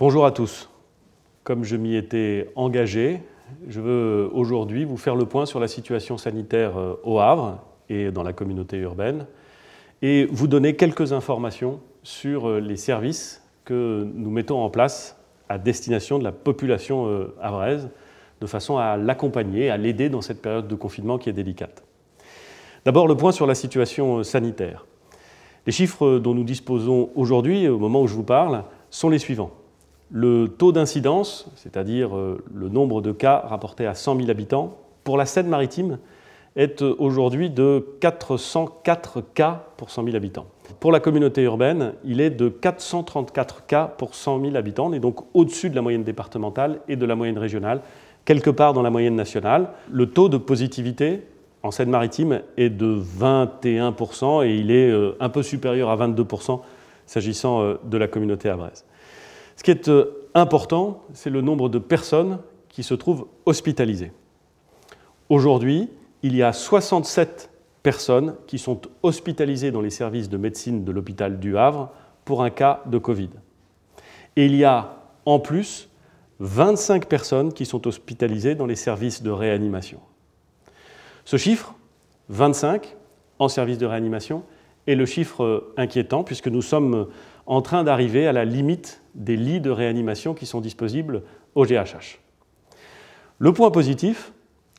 Bonjour à tous. Comme je m'y étais engagé, je veux aujourd'hui vous faire le point sur la situation sanitaire euh, au Havre et dans la communauté urbaine et vous donner quelques informations sur euh, les services que nous mettons en place à destination de la population euh, havraise de façon à l'accompagner, à l'aider dans cette période de confinement qui est délicate. D'abord le point sur la situation sanitaire. Les chiffres dont nous disposons aujourd'hui, au moment où je vous parle, sont les suivants le taux d'incidence, c'est-à-dire euh, le nombre de cas rapportés à 100 000 habitants, pour la Seine-Maritime est euh, aujourd'hui de 404 cas pour 100 000 habitants. Pour la communauté urbaine, il est de 434 cas pour 100 000 habitants, et donc au-dessus de la moyenne départementale et de la moyenne régionale, quelque part dans la moyenne nationale. Le taux de positivité en Seine-Maritime est de 21% et il est euh, un peu supérieur à 22% s'agissant de la communauté à Brest. Ce qui est euh, important, c'est le nombre de personnes qui se trouvent hospitalisées. Aujourd'hui, il y a 67 personnes qui sont hospitalisées dans les services de médecine de l'hôpital du Havre pour un cas de Covid. Et il y a en plus 25 personnes qui sont hospitalisées dans les services de réanimation. Ce chiffre, 25 en service de réanimation, est le chiffre euh, inquiétant puisque nous sommes en train d'arriver à la limite des lits de réanimation qui sont disponibles au GHH. Le point positif,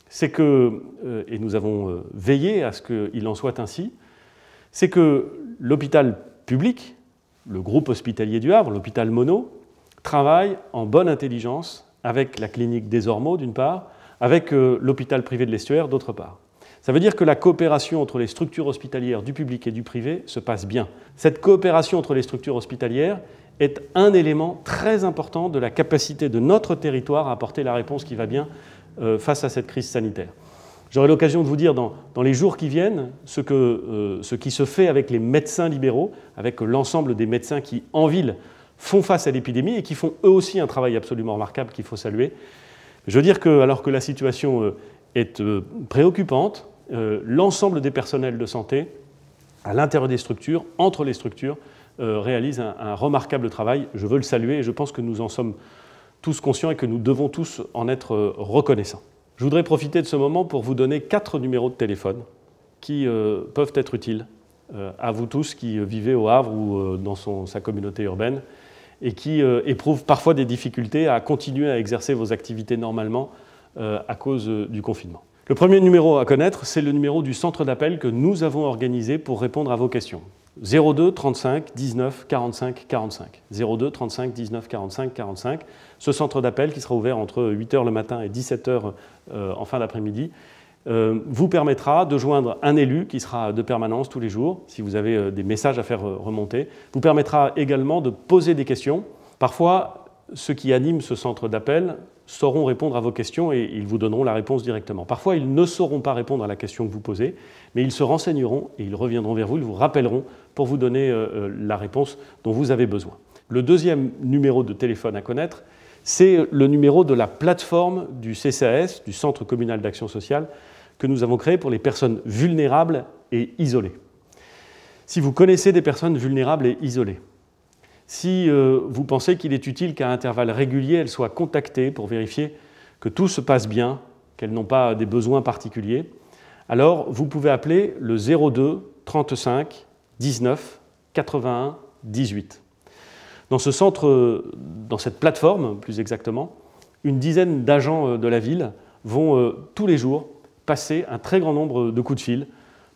c'est que, euh, et nous avons euh, veillé à ce qu'il en soit ainsi, c'est que l'hôpital public, le groupe hospitalier du Havre, l'hôpital Mono, travaille en bonne intelligence avec la clinique des Ormeaux d'une part, avec euh, l'hôpital privé de l'Estuaire d'autre part. Ça veut dire que la coopération entre les structures hospitalières du public et du privé se passe bien. Cette coopération entre les structures hospitalières est un élément très important de la capacité de notre territoire à apporter la réponse qui va bien euh, face à cette crise sanitaire. J'aurai l'occasion de vous dire dans, les jours qui viennent ce, euh, ce qui se fait avec les médecins libéraux, avec l'ensemble des médecins qui, en ville, font face à l'épidémie et qui font eux aussi un travail absolument remarquable qu'il faut saluer. Je veux dire que, alors que la situation euh, est préoccupante, euh, l'ensemble des personnels de santé, à l'intérieur des structures, entre les structures, euh, réalise un, remarquable travail. Je veux le saluer et je pense que nous en sommes tous conscients et que nous devons tous en être euh, reconnaissants. Je voudrais profiter de ce moment pour vous donner quatre numéros de téléphone qui peuvent être utiles à vous tous qui vivez au Havre ou dans sa communauté urbaine et qui éprouvent parfois des difficultés à continuer à exercer vos activités normalement à cause du confinement. Le premier numéro à connaître, c'est le numéro du centre d'appel que nous avons organisé pour répondre à vos questions. 02 35 19 45 45. 02 35 19 45 45. Ce centre d'appel qui sera ouvert entre 8h le matin et 17h euh, en fin d'après-midi euh, vous permettra de joindre un élu qui sera de permanence tous les jours, si vous avez euh, des messages à faire remonter. Vous permettra également de poser des questions. Parfois, ce qui anime ce centre d'appel, sauront répondre à vos questions et ils vous donneront la réponse directement. Parfois, ils ne sauront pas répondre à la question que vous posez, mais ils se renseigneront et ils reviendront vers vous, ils vous rappelleront pour vous donner euh, euh, la réponse dont vous avez besoin. Le deuxième numéro de téléphone à connaître, c'est le numéro de la plateforme du CCAS, du Centre communal d'action sociale, que nous avons créé pour les personnes vulnérables et isolées. Si vous connaissez des personnes vulnérables et isolées, si euh, vous pensez qu'il est utile qu'à intervalles réguliers, elles soient contactées pour vérifier que tout se passe bien, qu'elles n'ont pas des besoins particuliers, alors vous pouvez appeler le 02 35 19 81 18. Dans ce centre, dans cette plateforme plus exactement, une dizaine d'agents euh, de la ville vont euh, tous les jours passer un très grand nombre de coups de fil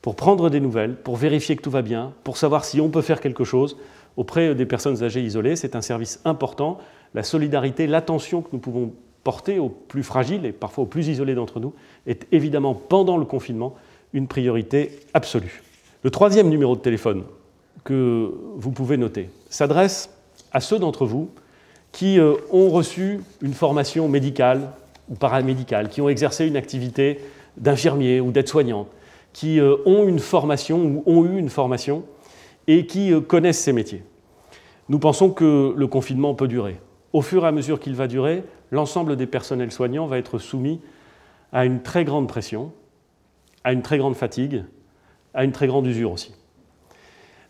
pour prendre des nouvelles, pour vérifier que tout va bien, pour savoir si on peut faire quelque chose, Auprès des personnes âgées isolées, c'est un service important. La solidarité, l'attention que nous pouvons porter aux plus fragiles et parfois aux plus isolés d'entre nous est évidemment, pendant le confinement, une priorité absolue. Le troisième numéro de téléphone que vous pouvez noter s'adresse à ceux d'entre vous qui euh, ont reçu une formation médicale ou paramédicale, qui ont exercé une activité d'infirmier ou daide soignante qui euh, ont une formation ou ont eu une formation et qui euh, connaissent ces métiers. Nous pensons que le confinement peut durer. Au fur et à mesure qu'il va durer, l'ensemble des personnels soignants va être soumis à une très grande pression, à une très grande fatigue, à une très grande usure aussi.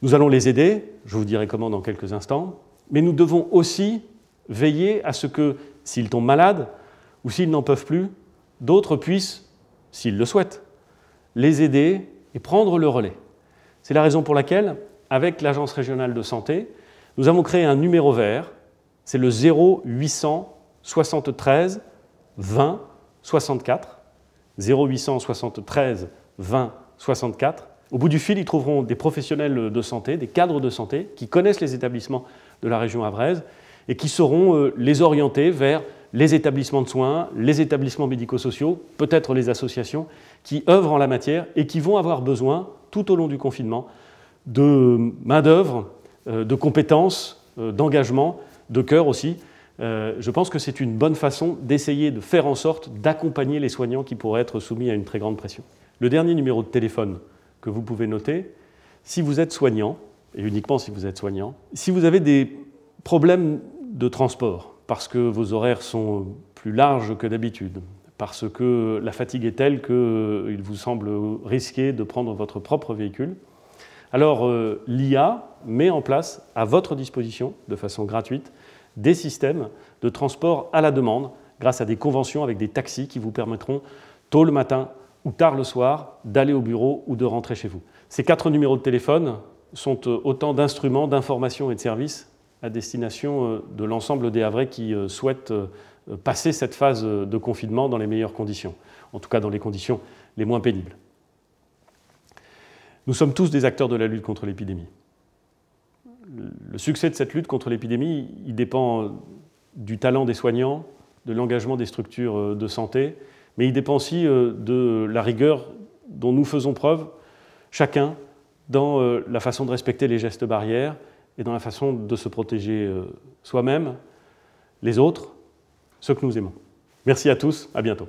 Nous allons les aider, je vous dirai comment dans quelques instants, mais nous devons aussi veiller à ce que, s'ils tombent malades ou s'ils n'en peuvent plus, d'autres puissent, s'ils le souhaitent, les aider et prendre le relais. C'est la raison pour laquelle avec l'Agence régionale de santé, nous avons créé un numéro vert, c'est le 0800 73 20 64. 73 20 64. Au bout du fil, ils trouveront des professionnels de santé, des cadres de santé qui connaissent les établissements de la région avraise et qui seront euh, les orienter vers les établissements de soins, les établissements médico-sociaux, peut-être les associations qui œuvrent en la matière et qui vont avoir besoin, tout au long du confinement, de main-d'œuvre, euh, de compétences, euh, d'engagement, de cœur aussi. Euh, je pense que c'est une bonne façon d'essayer de faire en sorte d'accompagner les soignants qui pourraient être soumis à une très grande pression. Le dernier numéro de téléphone que vous pouvez noter, si vous êtes soignant, et uniquement si vous êtes soignant, si vous avez des problèmes de transport, parce que vos horaires sont plus larges que d'habitude, parce que la fatigue est telle qu'il vous semble risqué de prendre votre propre véhicule, alors euh, l'IA met en place à votre disposition, de façon gratuite, des systèmes de transport à la demande grâce à des conventions avec des taxis qui vous permettront tôt le matin ou tard le soir d'aller au bureau ou de rentrer chez vous. Ces quatre numéros de téléphone sont euh, autant d'instruments, d'information et de services à destination euh, de l'ensemble des Havrais qui souhaitent passer cette phase de confinement dans les meilleures conditions, en tout cas dans les conditions les moins pénibles. Nous sommes tous des acteurs de la lutte contre l'épidémie. Le succès de cette lutte contre l'épidémie, il dépend du talent des soignants, de l'engagement des structures euh, de santé, mais il dépend aussi euh, de la rigueur dont nous faisons preuve, chacun, dans euh, la façon de respecter les gestes barrières et dans la façon de se protéger soi-même, les autres, ceux que nous aimons. Merci à tous, à bientôt.